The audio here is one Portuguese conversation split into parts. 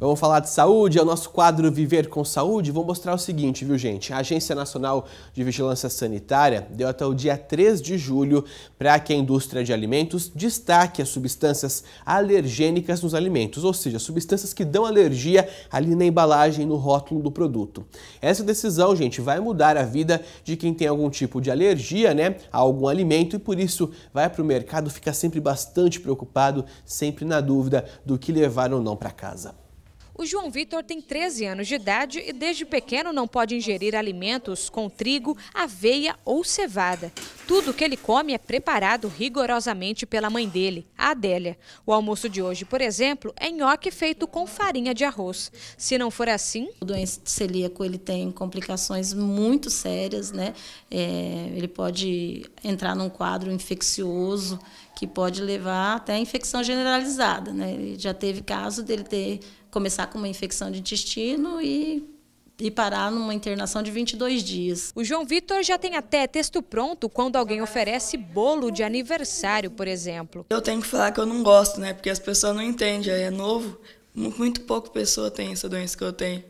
Vamos falar de saúde, é o nosso quadro Viver com Saúde. Vou mostrar o seguinte, viu, gente? A Agência Nacional de Vigilância Sanitária deu até o dia 3 de julho para que a indústria de alimentos destaque as substâncias alergênicas nos alimentos, ou seja, substâncias que dão alergia ali na embalagem, no rótulo do produto. Essa decisão, gente, vai mudar a vida de quem tem algum tipo de alergia, né, a algum alimento e por isso vai para o mercado, fica sempre bastante preocupado, sempre na dúvida do que levar ou não para casa. O João Vitor tem 13 anos de idade e desde pequeno não pode ingerir alimentos com trigo, aveia ou cevada. Tudo que ele come é preparado rigorosamente pela mãe dele, a Adélia. O almoço de hoje, por exemplo, é nhoque feito com farinha de arroz. Se não for assim... O doença celíaco ele tem complicações muito sérias, né? É, ele pode entrar num quadro infeccioso que pode levar até a infecção generalizada, né? Ele já teve caso dele ter começar com uma infecção de intestino e e parar numa internação de 22 dias. O João Vitor já tem até texto pronto quando alguém oferece bolo de aniversário, por exemplo. Eu tenho que falar que eu não gosto, né? Porque as pessoas não entendem, aí é novo. Muito pouco pessoa tem essa doença que eu tenho.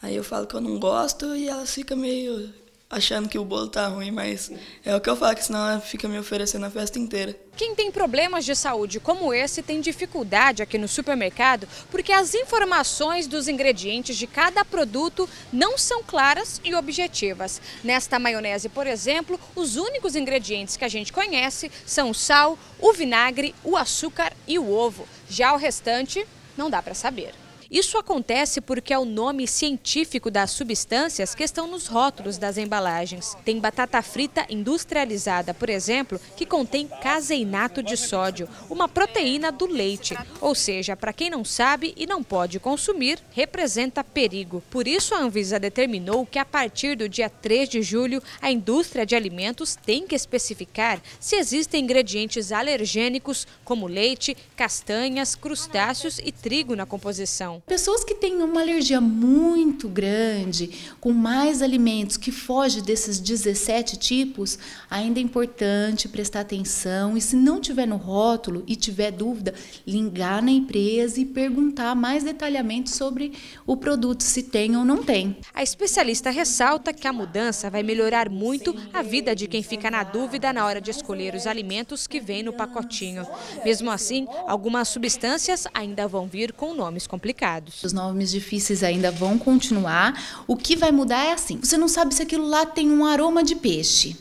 Aí eu falo que eu não gosto e elas ficam meio achando que o bolo tá ruim, mas é o que eu falo, que senão ela fica me oferecendo a festa inteira. Quem tem problemas de saúde como esse tem dificuldade aqui no supermercado porque as informações dos ingredientes de cada produto não são claras e objetivas. Nesta maionese, por exemplo, os únicos ingredientes que a gente conhece são o sal, o vinagre, o açúcar e o ovo. Já o restante não dá para saber. Isso acontece porque é o nome científico das substâncias que estão nos rótulos das embalagens. Tem batata frita industrializada, por exemplo, que contém caseinato de sódio, uma proteína do leite. Ou seja, para quem não sabe e não pode consumir, representa perigo. Por isso, a Anvisa determinou que a partir do dia 3 de julho, a indústria de alimentos tem que especificar se existem ingredientes alergênicos, como leite, castanhas, crustáceos e trigo na composição. Pessoas que têm uma alergia muito grande, com mais alimentos que foge desses 17 tipos, ainda é importante prestar atenção e se não tiver no rótulo e tiver dúvida, ligar na empresa e perguntar mais detalhadamente sobre o produto, se tem ou não tem. A especialista ressalta que a mudança vai melhorar muito a vida de quem fica na dúvida na hora de escolher os alimentos que vem no pacotinho. Mesmo assim, algumas substâncias ainda vão vir com nomes complicados mercados. Os nomes difíceis ainda vão continuar. O que vai mudar é assim: você não sabe se aquilo lá tem um aroma de peixe.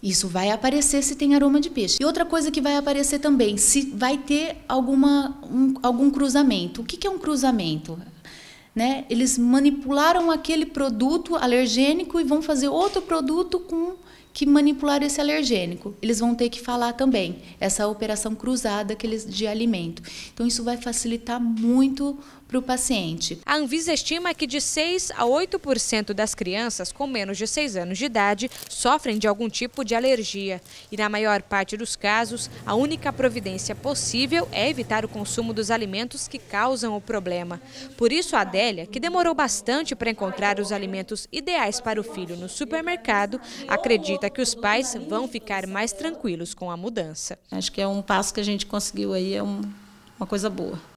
Isso vai aparecer se tem aroma de peixe. E outra coisa que vai aparecer também, se vai ter alguma, um, algum cruzamento. O que, que é um cruzamento? Né? Eles manipularam aquele produto alergênico e vão fazer outro produto com que manipular esse alergênico. Eles vão ter que falar também essa operação cruzada que eles, de alimento. Então, isso vai facilitar muito para o paciente. A Anvisa estima que de 6 a 8% das crianças com menos de 6 anos de idade sofrem de algum tipo de alergia. E na maior parte dos casos, a única providência possível é evitar o consumo dos alimentos que causam o problema. Por isso, a Adélia, que demorou bastante para encontrar os alimentos ideais para o filho no supermercado, acredita até que os pais vão ficar mais tranquilos com a mudança. Acho que é um passo que a gente conseguiu aí, é um, uma coisa boa.